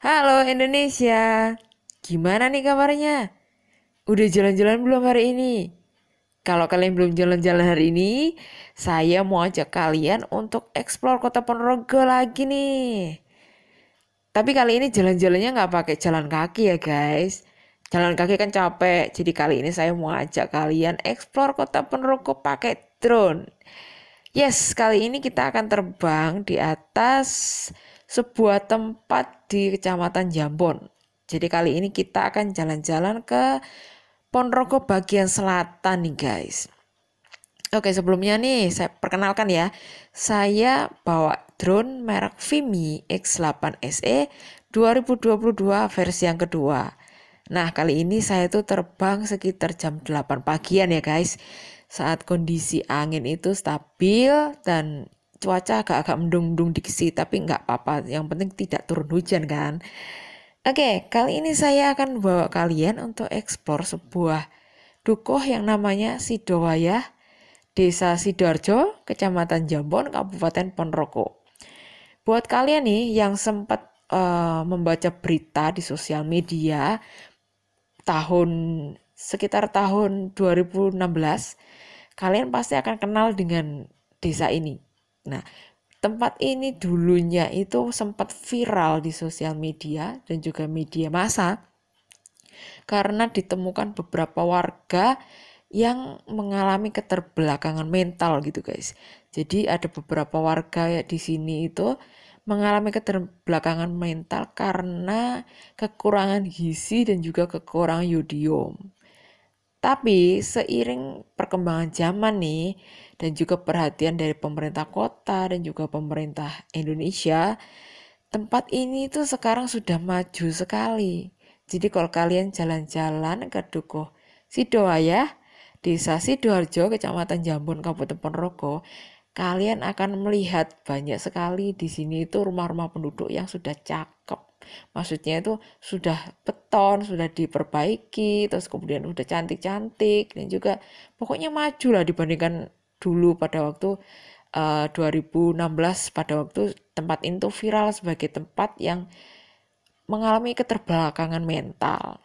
Halo Indonesia, gimana nih kabarnya? Udah jalan-jalan belum hari ini? Kalau kalian belum jalan-jalan hari ini, saya mau ajak kalian untuk eksplor kota Ponorogo lagi nih. Tapi kali ini jalan-jalannya nggak pakai jalan kaki ya guys. Jalan kaki kan capek, jadi kali ini saya mau ajak kalian eksplor kota Ponorogo pakai drone. Yes, kali ini kita akan terbang di atas sebuah tempat di Kecamatan Jambon. Jadi kali ini kita akan jalan-jalan ke Ponorogo bagian selatan nih guys. Oke sebelumnya nih saya perkenalkan ya, saya bawa drone merek Vimy X8 SE 2022 versi yang kedua. Nah kali ini saya itu terbang sekitar jam 8 pagian ya guys. Saat kondisi angin itu stabil dan cuaca agak-agak mendung-mendung diksi, tapi nggak apa-apa. Yang penting tidak turun hujan kan. Oke, kali ini saya akan bawa kalian untuk eksplor sebuah dukuh yang namanya Sidowaya Desa Sidoarjo, Kecamatan Jambon, Kabupaten Ponorogo. Buat kalian nih yang sempat uh, membaca berita di sosial media tahun sekitar tahun 2016, kalian pasti akan kenal dengan desa ini. Nah, tempat ini dulunya itu sempat viral di sosial media dan juga media massa karena ditemukan beberapa warga yang mengalami keterbelakangan mental gitu guys. Jadi ada beberapa warga di sini itu mengalami keterbelakangan mental karena kekurangan gizi dan juga kekurangan yodium. Tapi seiring perkembangan zaman nih dan juga perhatian dari pemerintah kota dan juga pemerintah Indonesia, tempat ini tuh sekarang sudah maju sekali. Jadi kalau kalian jalan-jalan ke Dukuh Sidoaya, Desa Sidoarjo, Kecamatan Jambon, Kabupaten Ponorogo, kalian akan melihat banyak sekali di sini itu rumah-rumah penduduk yang sudah cakep Maksudnya itu sudah beton, sudah diperbaiki, terus kemudian udah cantik-cantik dan juga pokoknya maju lah dibandingkan dulu pada waktu uh, eh, 2016 pada waktu tempat itu viral sebagai tempat yang mengalami keterbelakangan mental.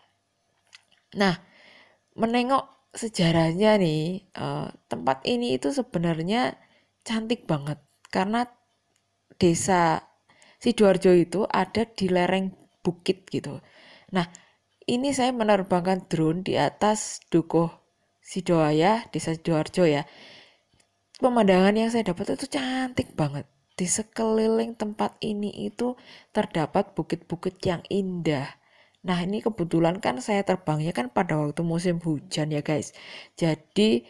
Nah, menengok sejarahnya nih, uh, tempat ini itu sebenarnya cantik banget karena desa Sidoarjo itu ada di lereng bukit gitu. Nah, ini saya menerbangkan drone di atas Dukuh Sidoaya, Desa Sidoarjo ya. Pemandangan yang saya dapat itu cantik banget. Di sekeliling tempat ini itu terdapat bukit-bukit yang indah. Nah, ini kebetulan kan saya terbangnya kan pada waktu musim hujan ya, guys. Jadi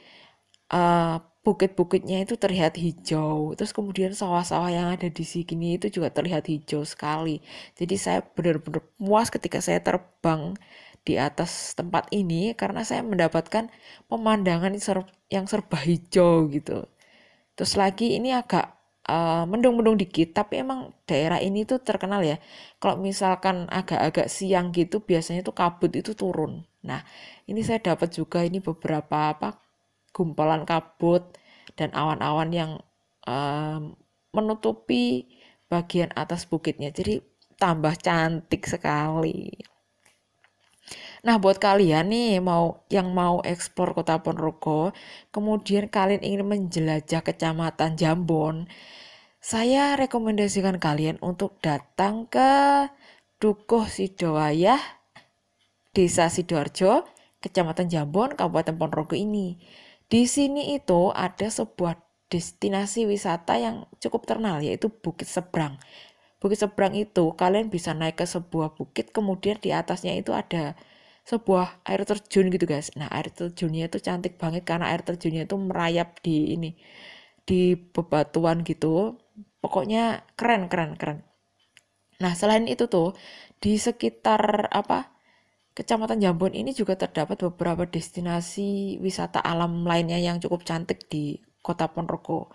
uh, bukit-bukitnya itu terlihat hijau. Terus kemudian sawah-sawah yang ada di sini itu juga terlihat hijau sekali. Jadi saya benar-benar puas ketika saya terbang di atas tempat ini karena saya mendapatkan pemandangan yang serba hijau gitu. Terus lagi ini agak eh, mendung-mendung uh, dikit, tapi emang daerah ini tuh terkenal ya. Kalau misalkan agak-agak siang gitu, biasanya tuh kabut itu turun. Nah, ini saya dapat juga ini beberapa apa gumpalan kabut dan awan-awan yang um, menutupi bagian atas bukitnya. Jadi tambah cantik sekali. Nah, buat kalian nih mau yang mau eksplor Kota Ponorogo, kemudian kalian ingin menjelajah Kecamatan Jambon, saya rekomendasikan kalian untuk datang ke Dukuh Sidowayah, Desa Sidoarjo, Kecamatan Jambon, Kabupaten Ponorogo ini. Di sini itu ada sebuah destinasi wisata yang cukup terkenal yaitu Bukit Seberang. Bukit Seberang itu kalian bisa naik ke sebuah bukit kemudian di atasnya itu ada sebuah air terjun gitu guys. Nah air terjunnya itu cantik banget karena air terjunnya itu merayap di ini di bebatuan gitu. Pokoknya keren keren keren. Nah selain itu tuh di sekitar apa Kecamatan Jambon ini juga terdapat beberapa destinasi wisata alam lainnya yang cukup cantik di Kota Ponorogo.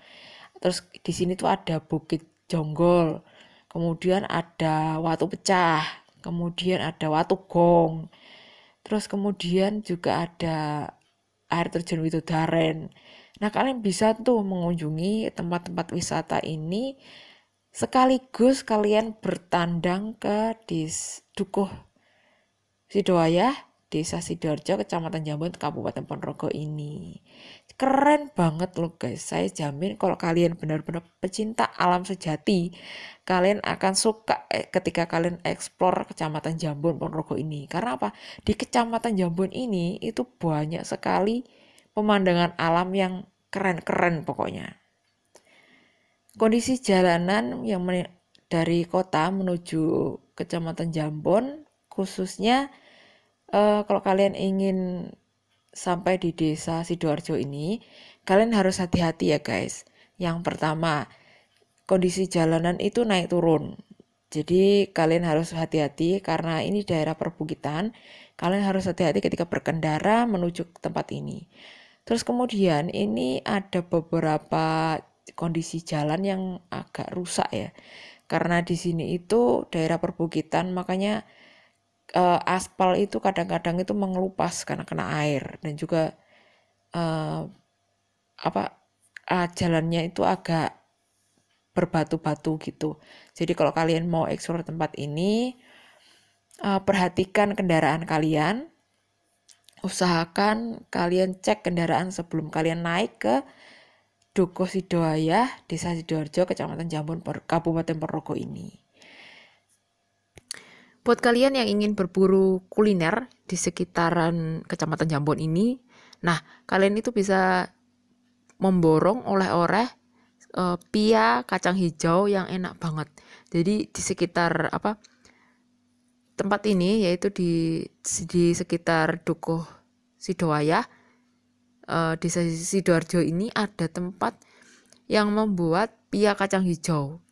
Terus di sini tuh ada Bukit Jonggol, kemudian ada Watu Pecah, kemudian ada Watu Gong, terus kemudian juga ada air terjun Widodaren. Nah kalian bisa tuh mengunjungi tempat-tempat wisata ini sekaligus kalian bertandang ke Dukuh Sidoayah, Desa Sidoarjo, Kecamatan Jambon, Kabupaten Ponorogo ini. Keren banget loh guys. Saya jamin kalau kalian benar-benar pecinta alam sejati, kalian akan suka eh, ketika kalian eksplor Kecamatan Jambon Ponorogo ini. Karena apa? Di Kecamatan Jambon ini itu banyak sekali pemandangan alam yang keren-keren pokoknya. Kondisi jalanan yang dari kota menuju Kecamatan Jambon khususnya uh, kalau kalian ingin sampai di desa Sidoarjo ini, kalian harus hati-hati ya guys. Yang pertama, kondisi jalanan itu naik turun. Jadi kalian harus hati-hati karena ini daerah perbukitan. Kalian harus hati-hati ketika berkendara menuju tempat ini. Terus kemudian ini ada beberapa kondisi jalan yang agak rusak ya. Karena di sini itu daerah perbukitan makanya uh, aspal itu kadang-kadang itu mengelupas karena kena air dan juga uh, apa uh, jalannya itu agak berbatu-batu gitu. Jadi kalau kalian mau eksplor tempat ini uh, perhatikan kendaraan kalian. Usahakan kalian cek kendaraan sebelum kalian naik ke Dukuh Sidoayah, Desa Sidoarjo, Kecamatan Jambon, Kabupaten Ponorogo ini. Buat kalian yang ingin berburu kuliner di sekitaran Kecamatan Jambon ini, nah kalian itu bisa memborong oleh-oleh uh, pia kacang hijau yang enak banget. Jadi di sekitar apa tempat ini yaitu di di sekitar Dukuh Sidoaya uh, eh, di Sidoarjo ini ada tempat yang membuat pia kacang hijau.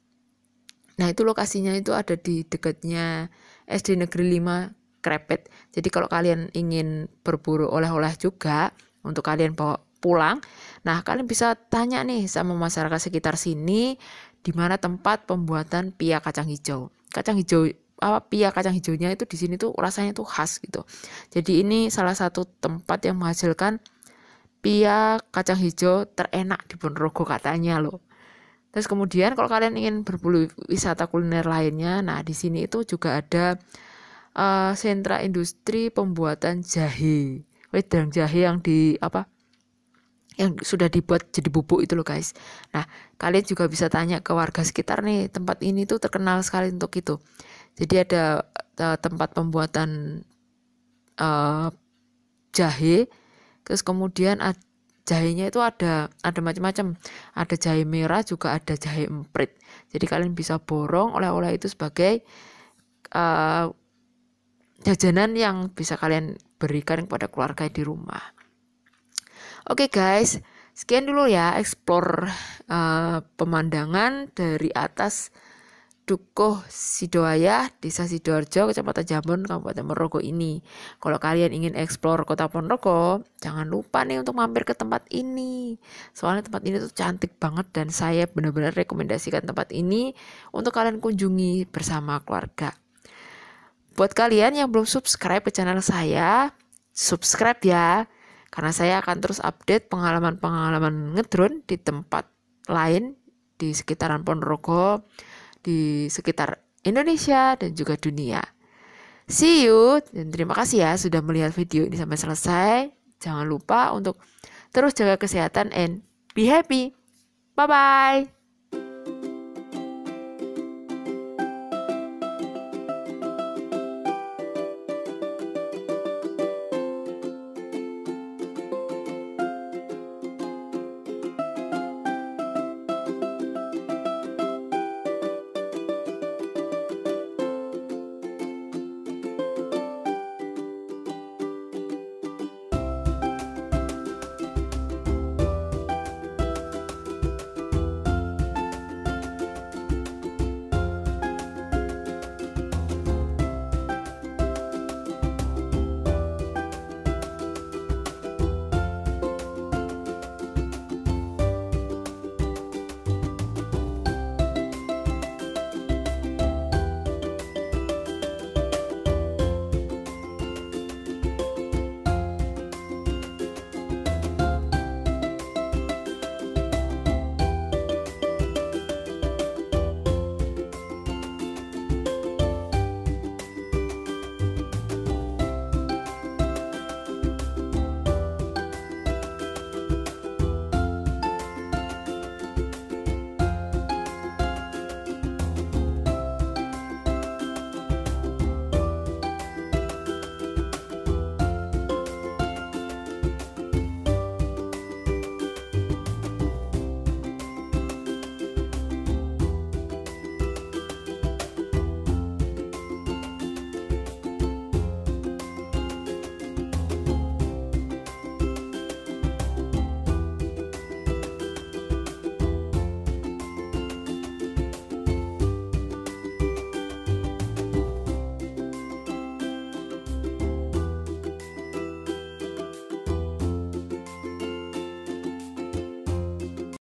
Nah, itu lokasinya itu ada di dekatnya SD Negeri 5 Krepet. Jadi kalau kalian ingin berburu oleh-oleh juga untuk kalian bawa pulang, nah kalian bisa tanya nih sama masyarakat sekitar sini di mana tempat pembuatan pia kacang hijau. Kacang hijau apa pia kacang hijaunya itu di sini tuh rasanya tuh khas gitu. Jadi ini salah satu tempat yang menghasilkan pia kacang hijau terenak di Ponorogo katanya loh. Terus kemudian kalau kalian ingin berburu wisata kuliner lainnya, nah di sini itu juga ada uh, sentra industri pembuatan jahe. Wedang jahe yang di apa? Yang sudah dibuat jadi bubuk itu loh guys. Nah, kalian juga bisa tanya ke warga sekitar nih, tempat ini tuh terkenal sekali untuk itu. Jadi ada uh, tempat pembuatan uh, jahe, terus kemudian ada jahenya itu ada ada macam-macam ada jahe merah juga ada jahe emprit jadi kalian bisa borong oleh-oleh itu sebagai uh, jajanan yang bisa kalian berikan kepada keluarga di rumah oke okay guys sekian dulu ya explore uh, pemandangan dari atas Dukuh Sidoaya, Desa Sidoarjo, Kecamatan Jambon, Kabupaten Ponorogo ini. Kalau kalian ingin eksplor kota Ponorogo, jangan lupa nih untuk mampir ke tempat ini. Soalnya tempat ini tuh cantik banget dan saya benar-benar rekomendasikan tempat ini untuk kalian kunjungi bersama keluarga. Buat kalian yang belum subscribe ke channel saya, subscribe ya. Karena saya akan terus update pengalaman-pengalaman ngedrone di tempat lain di sekitaran Ponorogo di sekitar Indonesia dan juga dunia. See you dan terima kasih ya sudah melihat video ini sampai selesai. Jangan lupa untuk terus jaga kesehatan and be happy. Bye bye.